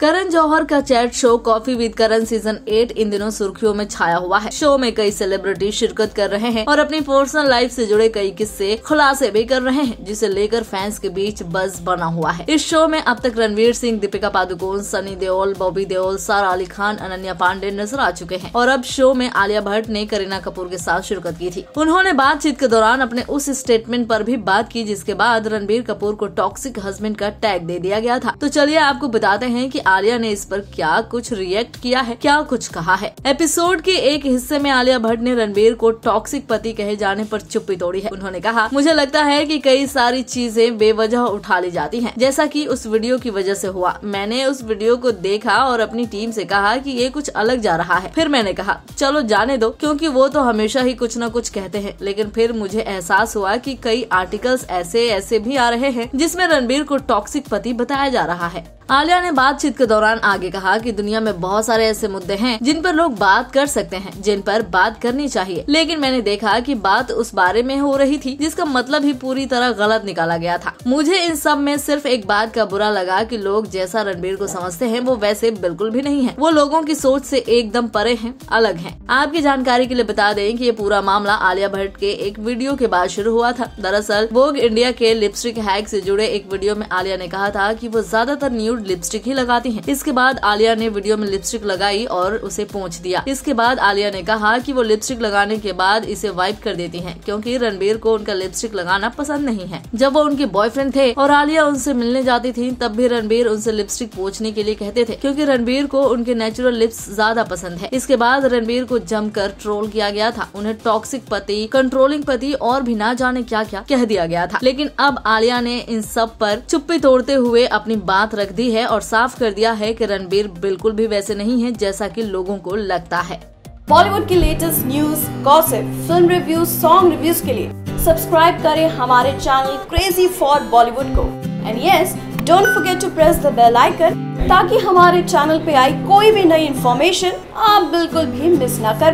करण जौहर का chat show coffee with Karan season eight इन दिनों सुर्खियों में छाया हुआ है शो में कई सेलिब्रिटी शिरकत कर रहे हैं और अपनी पर्सनल लाइफ से जुड़े कई किस्से खुलासे भी कर रहे हैं जिसे लेकर फैंस के बीच बज बना हुआ है इस शो में अब तक रणवीर सिंह दीपिका पादुकोण सनी देओल बॉबी देओल सारा अली खान अनन्या पांडे नजर आ चुके हैं और अब शो में आलिया भट्ट ने करीना कपूर के साथ शिरकत की थी उन्होंने बातचीत के दौरान अपने उस स्टेटमेंट पर भी बात की जिसके बाद रणबीर कपूर को टॉक्सिक हस्बैंड का टैग दे दिया गया था तो चलिए आपको बताते हैं की आलिया ने इस पर क्या कुछ रिएक्ट किया है क्या कुछ कहा है एपिसोड के एक हिस्से में आलिया भट्ट ने रणबीर को टॉक्सिक पति कहे जाने पर चुप्पी तोड़ी है उन्होंने कहा मुझे लगता है कि कई सारी चीजें बेवजह उठा ली जाती हैं जैसा कि उस वीडियो की वजह से हुआ मैंने उस वीडियो को देखा और अपनी टीम से कहा कि ये कुछ अलग जा रहा है फिर मैंने कहा चलो जाने दो क्योंकि वो तो हमेशा ही कुछ न कुछ कहते हैं लेकिन फिर मुझे एहसास हुआ कि कई आर्टिकल्स ऐसे ऐसे भी आ रहे हैं जिसमें रणबीर को टॉक्सिक पति बताया जा रहा है आलिया ने बातचीत के दौरान आगे कहा कि दुनिया में बहुत सारे ऐसे मुद्दे हैं जिन पर लोग बात कर सकते हैं जिन पर बात करनी चाहिए लेकिन मैंने देखा कि बात उस बारे में हो रही थी जिसका मतलब ही पूरी तरह गलत निकाला गया था मुझे इन सब में सिर्फ एक बात का बुरा लगा कि लोग जैसा रणबीर को समझते हैं वो वैसे बिल्कुल भी नहीं है वो लोगों की सोच से एकदम परे हैं अलग हैं आपकी जानकारी के लिए बता दें कि ये पूरा मामला आलिया भट्ट के एक वीडियो के बाद शुरू हुआ था दरअसल वोग इंडिया के लिपस्टिक हैक से जुड़े एक वीडियो में आलिया ने कहा था कि वो ज्यादातर न्यूज न्यूड लिपस्टिक ही लगाती है इसके बाद आलिया ने वीडियो में लिपस्टिक लगाई और उसे पहुँच दिया इसके बाद आलिया ने कहा की वो लिपस्टिक लगाने के बाद इसे वाइप कर देती है क्यूँकी रणबीर को उनका लिपस्टिक लगाना पसंद नहीं है जब वो उनके बॉयफ्रेंड थे और आलिया उनसे मिलने जाती थी तब भी रणबीर उनसे लिपस्टिक पोछने के लिए कहते थे क्योंकि रणबीर को उनके नेचुरल लिप्स ज्यादा पसंद है इसके बाद रणबीर को जमकर ट्रोल किया गया था उन्हें टॉक्सिक पति कंट्रोलिंग पति और भी ना जाने क्या क्या कह दिया गया था लेकिन अब आलिया ने इन सब पर चुप्पी तोड़ते हुए अपनी बात रख दी दी है और साफ कर दिया है कि रणबीर बिल्कुल भी वैसे नहीं है जैसा कि लोगों को लगता है बॉलीवुड की latest news gossip film reviews song reviews के लिए सब्सक्राइब करें हमारे चैनल क्रेजी फॉर बॉलीवुड को and yes don't forget to press the bell icon ताकि हमारे चैनल पे आई कोई भी नई इन्फॉर्मेशन आप बिल्कुल भी मिस न कर